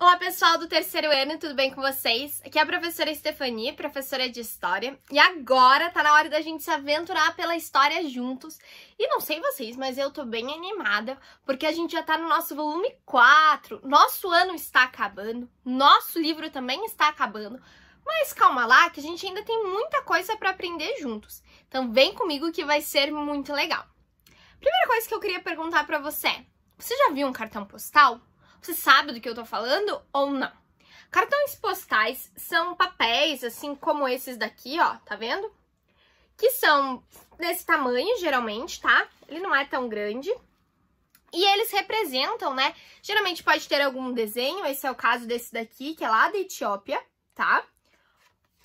Olá pessoal do terceiro ano, tudo bem com vocês? Aqui é a professora Stefani, professora de História, e agora tá na hora da gente se aventurar pela história juntos. E não sei vocês, mas eu tô bem animada, porque a gente já tá no nosso volume 4, nosso ano está acabando, nosso livro também está acabando, mas calma lá que a gente ainda tem muita coisa para aprender juntos. Então vem comigo que vai ser muito legal. Primeira coisa que eu queria perguntar para você é, você já viu um cartão postal? Você sabe do que eu tô falando ou não? Cartões postais são papéis, assim como esses daqui, ó, tá vendo? Que são desse tamanho, geralmente, tá? Ele não é tão grande. E eles representam, né? Geralmente pode ter algum desenho, esse é o caso desse daqui, que é lá da Etiópia, tá?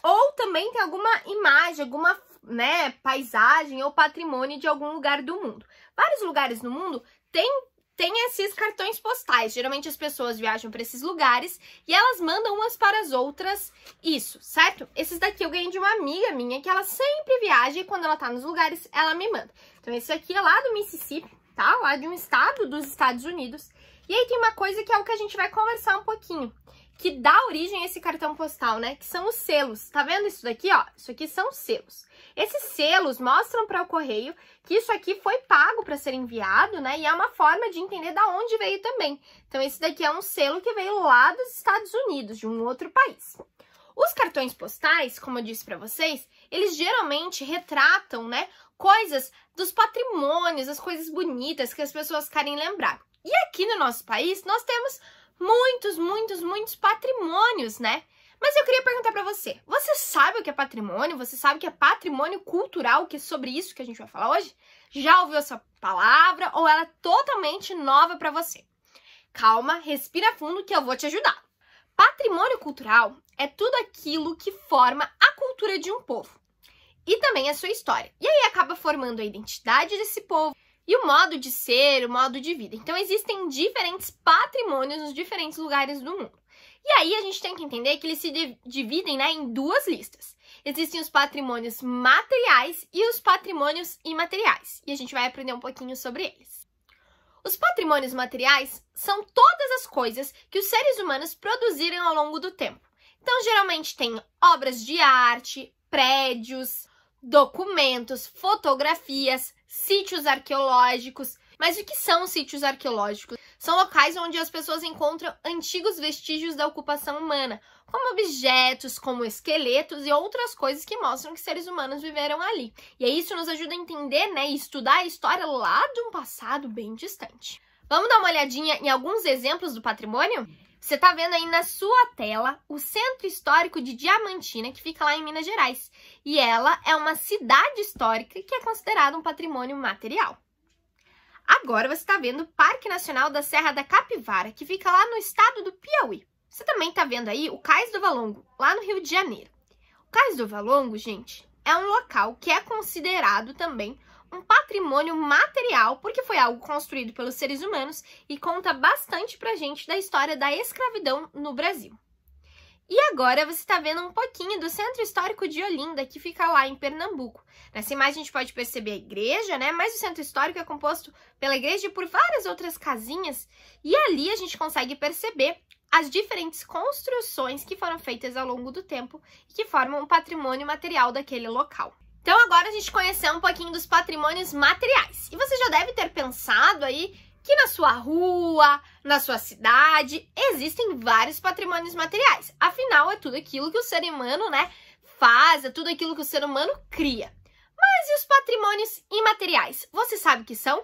Ou também tem alguma imagem, alguma né, paisagem ou patrimônio de algum lugar do mundo. Vários lugares no mundo têm tem esses cartões postais. Geralmente as pessoas viajam para esses lugares e elas mandam umas para as outras isso, certo? Esses daqui eu ganhei de uma amiga minha que ela sempre viaja e quando ela tá nos lugares ela me manda. Então esse aqui é lá do Mississippi, tá? Lá de um estado dos Estados Unidos. E aí tem uma coisa que é o que a gente vai conversar um pouquinho, que dá origem a esse cartão postal, né? Que são os selos. Tá vendo isso daqui, ó? Isso aqui são selos. Esses selos mostram para o correio que isso aqui foi pago para ser enviado, né? E é uma forma de entender da onde veio também. Então, esse daqui é um selo que veio lá dos Estados Unidos, de um outro país. Os cartões postais, como eu disse para vocês, eles geralmente retratam, né, coisas dos patrimônios, as coisas bonitas que as pessoas querem lembrar. E aqui no nosso país, nós temos muitos, muitos, muitos patrimônios, né? Mas eu queria perguntar para você, você sabe o que é patrimônio? Você sabe o que é patrimônio cultural, que é sobre isso que a gente vai falar hoje? Já ouviu essa palavra ou ela é totalmente nova para você? Calma, respira fundo que eu vou te ajudar. Patrimônio cultural é tudo aquilo que forma a cultura de um povo e também a sua história. E aí acaba formando a identidade desse povo e o modo de ser, o modo de vida. Então, existem diferentes patrimônios nos diferentes lugares do mundo. E aí a gente tem que entender que eles se dividem né, em duas listas. Existem os patrimônios materiais e os patrimônios imateriais. E a gente vai aprender um pouquinho sobre eles. Os patrimônios materiais são todas as coisas que os seres humanos produziram ao longo do tempo. Então, geralmente tem obras de arte, prédios, documentos, fotografias, sítios arqueológicos. Mas o que são sítios arqueológicos? São locais onde as pessoas encontram antigos vestígios da ocupação humana, como objetos, como esqueletos e outras coisas que mostram que seres humanos viveram ali. E isso nos ajuda a entender né, e estudar a história lá de um passado bem distante. Vamos dar uma olhadinha em alguns exemplos do patrimônio? Você está vendo aí na sua tela o Centro Histórico de Diamantina, que fica lá em Minas Gerais. E ela é uma cidade histórica que é considerada um patrimônio material. Agora você está vendo o Parque Nacional da Serra da Capivara, que fica lá no estado do Piauí. Você também está vendo aí o Cais do Valongo, lá no Rio de Janeiro. O Cais do Valongo, gente, é um local que é considerado também um patrimônio material, porque foi algo construído pelos seres humanos e conta bastante pra gente da história da escravidão no Brasil. E agora você está vendo um pouquinho do Centro Histórico de Olinda, que fica lá em Pernambuco. Nessa imagem a gente pode perceber a igreja, né? Mas o Centro Histórico é composto pela igreja e por várias outras casinhas. E ali a gente consegue perceber as diferentes construções que foram feitas ao longo do tempo e que formam o patrimônio material daquele local. Então agora a gente conheceu um pouquinho dos patrimônios materiais. E você já deve ter pensado aí que na sua rua, na sua cidade, existem vários patrimônios materiais. Afinal, é tudo aquilo que o ser humano, né, faz, é tudo aquilo que o ser humano cria. Mas e os patrimônios imateriais? Você sabe o que são?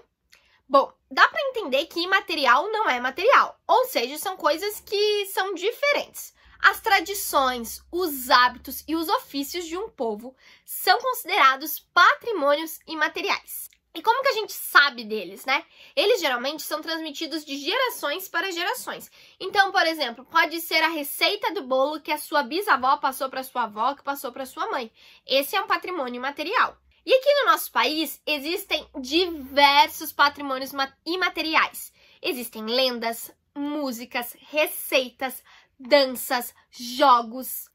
Bom, dá para entender que imaterial não é material, ou seja, são coisas que são diferentes. As tradições, os hábitos e os ofícios de um povo são considerados patrimônios imateriais. E como que a gente sabe deles, né? Eles geralmente são transmitidos de gerações para gerações. Então, por exemplo, pode ser a receita do bolo que a sua bisavó passou para sua avó, que passou para sua mãe. Esse é um patrimônio material. E aqui no nosso país existem diversos patrimônios imateriais. Existem lendas, músicas, receitas, danças, jogos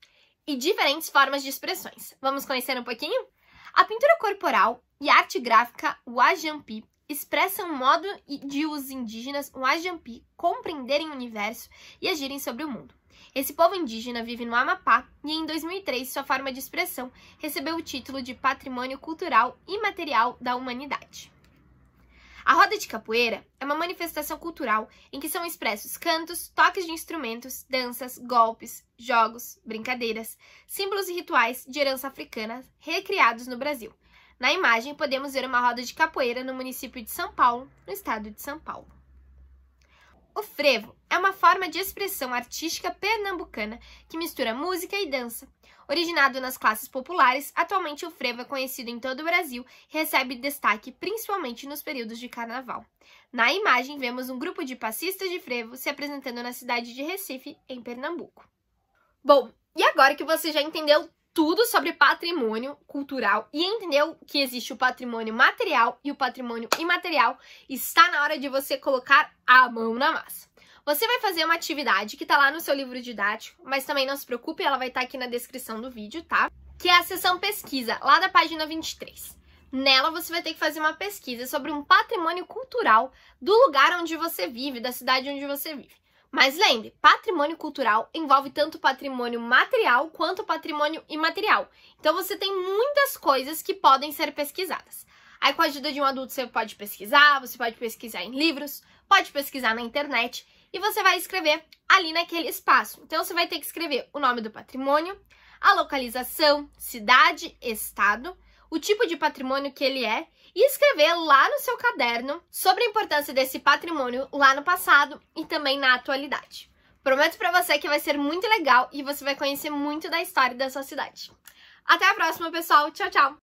e diferentes formas de expressões. Vamos conhecer um pouquinho? A pintura corporal e a arte gráfica Wajampi expressam o modo de os indígenas Wajampi compreenderem o universo e agirem sobre o mundo. Esse povo indígena vive no Amapá e em 2003 sua forma de expressão recebeu o título de Patrimônio Cultural Imaterial da Humanidade roda de capoeira é uma manifestação cultural em que são expressos cantos, toques de instrumentos, danças, golpes, jogos, brincadeiras, símbolos e rituais de herança africana recriados no Brasil. Na imagem, podemos ver uma roda de capoeira no município de São Paulo, no estado de São Paulo. O frevo é uma forma de expressão artística pernambucana que mistura música e dança. Originado nas classes populares, atualmente o frevo é conhecido em todo o Brasil e recebe destaque principalmente nos períodos de carnaval. Na imagem, vemos um grupo de passistas de frevo se apresentando na cidade de Recife, em Pernambuco. Bom, e agora que você já entendeu tudo sobre patrimônio cultural e entendeu que existe o patrimônio material e o patrimônio imaterial, está na hora de você colocar a mão na massa. Você vai fazer uma atividade que está lá no seu livro didático, mas também não se preocupe, ela vai estar tá aqui na descrição do vídeo, tá? Que é a seção pesquisa, lá da página 23. Nela você vai ter que fazer uma pesquisa sobre um patrimônio cultural do lugar onde você vive, da cidade onde você vive. Mas lembre, patrimônio cultural envolve tanto patrimônio material quanto patrimônio imaterial. Então você tem muitas coisas que podem ser pesquisadas. Aí com a ajuda de um adulto você pode pesquisar, você pode pesquisar em livros, pode pesquisar na internet e você vai escrever ali naquele espaço. Então você vai ter que escrever o nome do patrimônio, a localização, cidade, estado, o tipo de patrimônio que ele é e escrever lá no seu caderno sobre a importância desse patrimônio lá no passado e também na atualidade. Prometo para você que vai ser muito legal e você vai conhecer muito da história da sua cidade. Até a próxima, pessoal. Tchau, tchau.